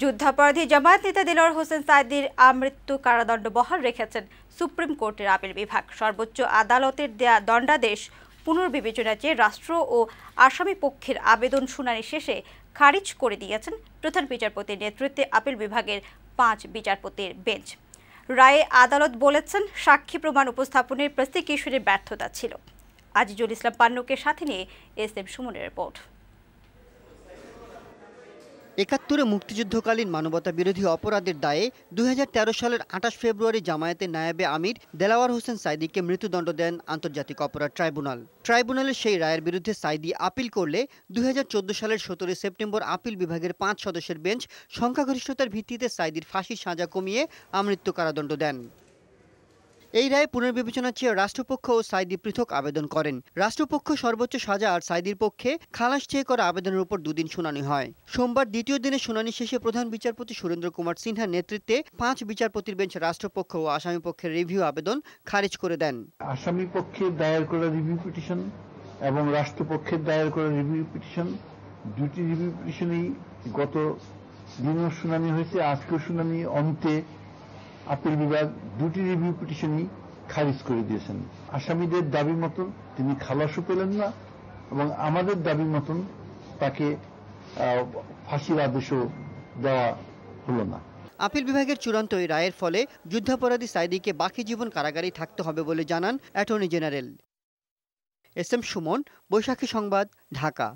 যুদ্ধাপরাধী জামায়াত নেতা দিলর হোসেন সাইদির আমৃত্যু কারাদণ্ড বহাল রেখেছেন সুপ্রিম কোর্টের আপিল বিভাগ সর্বোচ্চ আদালতের দেয়া দণ্ডাদেশ পুনর্বিবেচনা চেয়ে রাষ্ট্র ও আসামি পক্ষের আবেদন শুনানি শেষে খারিজ করে দিয়েছেন প্রধান বিচারপতির নেতৃত্বে আপিল বিভাগের পাঁচ বিচারপতির বেঞ্চ রায়ে আদালত বলেছেন সাক্ষী প্রমাণ উপস্থাপনের প্রস্তিকিশনের ব্যর্থতা ছিল আজিজুল ইসলাম পান্নুকে সাথে নিয়ে এস এম সুমনের রিপোর্ট একাত্তরে মুক্তিযুদ্ধকালীন মানবতা বিরোধী অপরাধের দায়ে দুই সালের আঠাশ ফেব্রুয়ারি জামায়াতে নায়াবে আমির দেলাওয়ার হোসেন সাইদিকে মৃত্যুদণ্ড দেন আন্তর্জাতিক অপরাধ ট্রাইব্যুনাল ট্রাইব্যুনালের সেই রায়ের বিরুদ্ধে সাইদি আপিল করলে দুই সালের সতেরোই সেপ্টেম্বর আপিল বিভাগের পাঁচ সদস্যের বেঞ্চ সংখ্যাগরিষ্ঠতার ভিত্তিতে সাইদির ফাঁসির সাজা কমিয়ে আমৃত্যু কারাদণ্ড দেন এই রায় পুনর্বিবেচনা চেয়ে রাষ্ট্রপক্ষ ও সাইদি পৃথক আবেদন করেন রাষ্ট্রপক্ষ সর্বোচ্চ সাজা আর সাইদির পক্ষে খালাস চেয়ে করা আবেদনের উপর দুদিন শুনানি হয় সোমবার দ্বিতীয় দিনে শুনানি শেষে প্রধান বিচারপতি সুরেন্দ্র কুমার সিনহার নেতৃত্বে পাঁচ বিচারপতির বেঞ্চ রাষ্ট্রপক্ষ ও আসামি পক্ষের রিভিউ আবেদন খারিজ করে দেন আসামি পক্ষে দায়ের করা রিভিউ পিটিশন এবং রাষ্ট্রপক্ষের দায়ের করা রিভিউ পিটিশন দুটি রিভিউ পিটিশনই গত দিনও শুনানি হয়েছে আজকেও শুনানি অন্তে আপিল বিভাগ দুটি রিভিউ পিটিশনই খারিজ করে দিয়েছেন আসামিদের দাবি মতন তিনি খালাসও পেলেন না এবং আমাদের দাবি মতন তাকে ফাঁসির আদেশও দেওয়া হল না আপিল বিভাগের চূড়ান্ত এই রায়ের ফলে যুদ্ধাপরাধী সাইদিকে বাকি জীবন কারাগারেই থাকতে হবে বলে জানান attorney general S M Suman Baishakhi সংবাদ ঢাকা